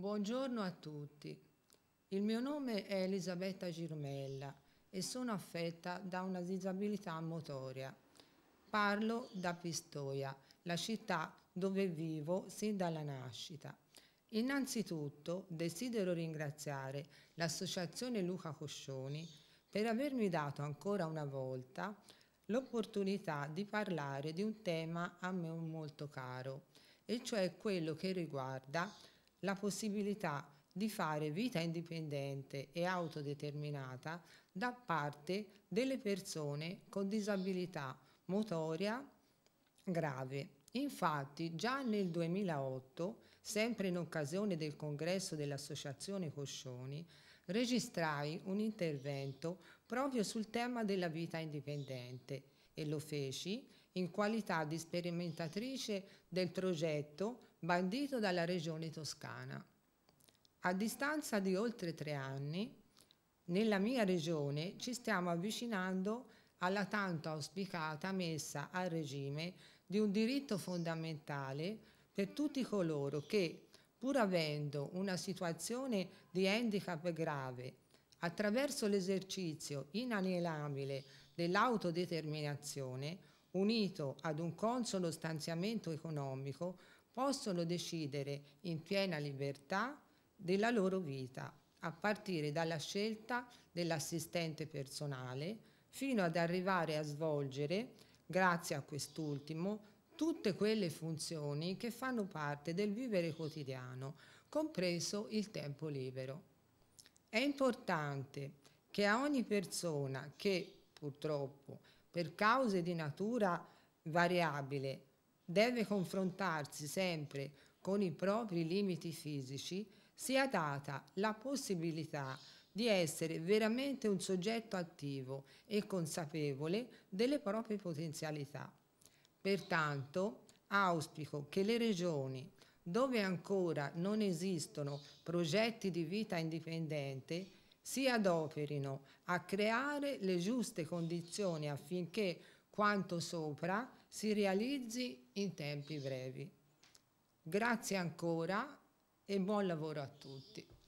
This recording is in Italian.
Buongiorno a tutti. Il mio nome è Elisabetta Girmella e sono affetta da una disabilità motoria. Parlo da Pistoia, la città dove vivo sin dalla nascita. Innanzitutto desidero ringraziare l'Associazione Luca Coscioni per avermi dato ancora una volta l'opportunità di parlare di un tema a me molto caro, e cioè quello che riguarda la possibilità di fare vita indipendente e autodeterminata da parte delle persone con disabilità motoria grave. Infatti già nel 2008, sempre in occasione del congresso dell'Associazione Coscioni, registrai un intervento proprio sul tema della vita indipendente e lo feci in qualità di sperimentatrice del progetto bandito dalla regione toscana. A distanza di oltre tre anni, nella mia regione ci stiamo avvicinando alla tanto auspicata messa a regime di un diritto fondamentale per tutti coloro che, pur avendo una situazione di handicap grave, attraverso l'esercizio inanelabile dell'autodeterminazione, unito ad un consolo stanziamento economico, possono decidere in piena libertà della loro vita, a partire dalla scelta dell'assistente personale fino ad arrivare a svolgere, grazie a quest'ultimo, tutte quelle funzioni che fanno parte del vivere quotidiano, compreso il tempo libero. È importante che a ogni persona che purtroppo per cause di natura variabile deve confrontarsi sempre con i propri limiti fisici, sia data la possibilità di essere veramente un soggetto attivo e consapevole delle proprie potenzialità. Pertanto auspico che le regioni dove ancora non esistono progetti di vita indipendente si adoperino a creare le giuste condizioni affinché quanto sopra si realizzi in tempi brevi. Grazie ancora e buon lavoro a tutti.